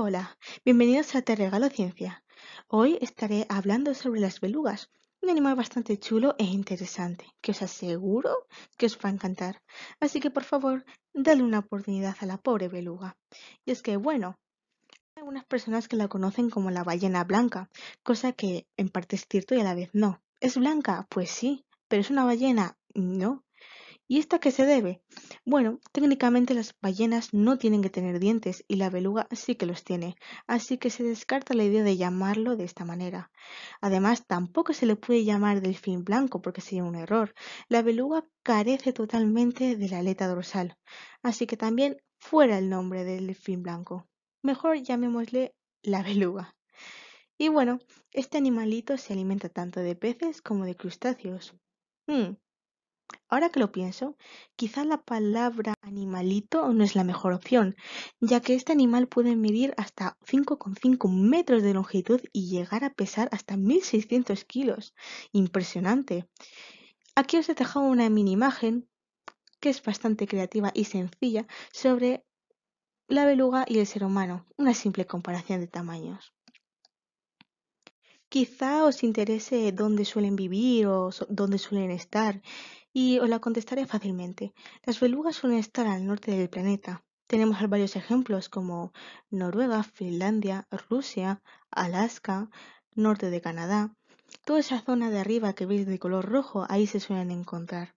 Hola, bienvenidos a Te Regalo Ciencia. Hoy estaré hablando sobre las belugas, un animal bastante chulo e interesante, que os aseguro que os va a encantar. Así que por favor, dale una oportunidad a la pobre beluga. Y es que, bueno, hay algunas personas que la conocen como la ballena blanca, cosa que en parte es cierto y a la vez no. ¿Es blanca? Pues sí, pero es una ballena, no. ¿Y esto a qué se debe? Bueno, técnicamente las ballenas no tienen que tener dientes y la beluga sí que los tiene, así que se descarta la idea de llamarlo de esta manera. Además, tampoco se le puede llamar delfín blanco porque sería un error. La beluga carece totalmente de la aleta dorsal, así que también fuera el nombre del delfín blanco. Mejor llamémosle la beluga. Y bueno, este animalito se alimenta tanto de peces como de crustáceos. Hmm, Ahora que lo pienso, quizá la palabra animalito no es la mejor opción, ya que este animal puede medir hasta 5,5 metros de longitud y llegar a pesar hasta 1600 kilos. Impresionante. Aquí os he dejado una mini imagen que es bastante creativa y sencilla sobre la beluga y el ser humano, una simple comparación de tamaños. Quizá os interese dónde suelen vivir o dónde suelen estar y os la contestaré fácilmente. Las belugas suelen estar al norte del planeta. Tenemos varios ejemplos como Noruega, Finlandia, Rusia, Alaska, norte de Canadá. Toda esa zona de arriba que veis de color rojo, ahí se suelen encontrar.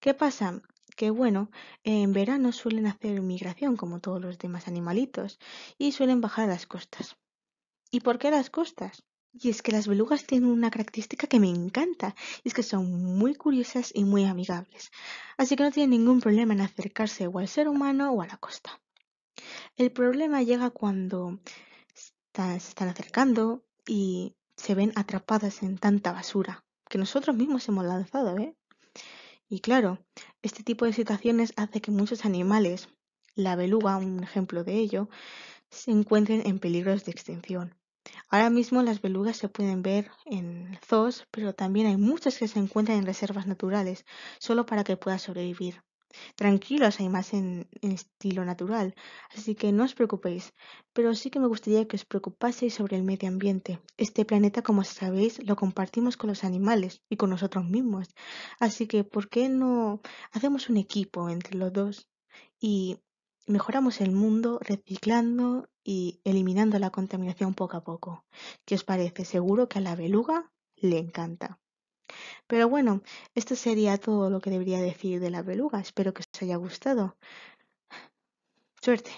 ¿Qué pasa? que bueno, en verano suelen hacer migración como todos los demás animalitos y suelen bajar a las costas. ¿Y por qué las costas? Y es que las belugas tienen una característica que me encanta, y es que son muy curiosas y muy amigables, así que no tienen ningún problema en acercarse o al ser humano o a la costa. El problema llega cuando se están acercando y se ven atrapadas en tanta basura que nosotros mismos hemos lanzado, ¿eh? Y claro, este tipo de situaciones hace que muchos animales, la beluga, un ejemplo de ello, se encuentren en peligros de extinción. Ahora mismo las belugas se pueden ver en zoos, pero también hay muchas que se encuentran en reservas naturales, solo para que puedan sobrevivir. Tranquilos, hay más en, en, estilo natural, así que no os preocupéis, pero sí que me gustaría que os preocupaseis sobre el medio ambiente. Este planeta, como sabéis, lo compartimos con los animales y con nosotros mismos, así que ¿por qué no hacemos un equipo entre los dos y mejoramos el mundo reciclando y eliminando la contaminación poco a poco. ¿Qué os parece? Seguro que a la beluga le encanta. Pero bueno, esto sería todo lo que debería decir de la beluga. Espero que os haya gustado. Suerte.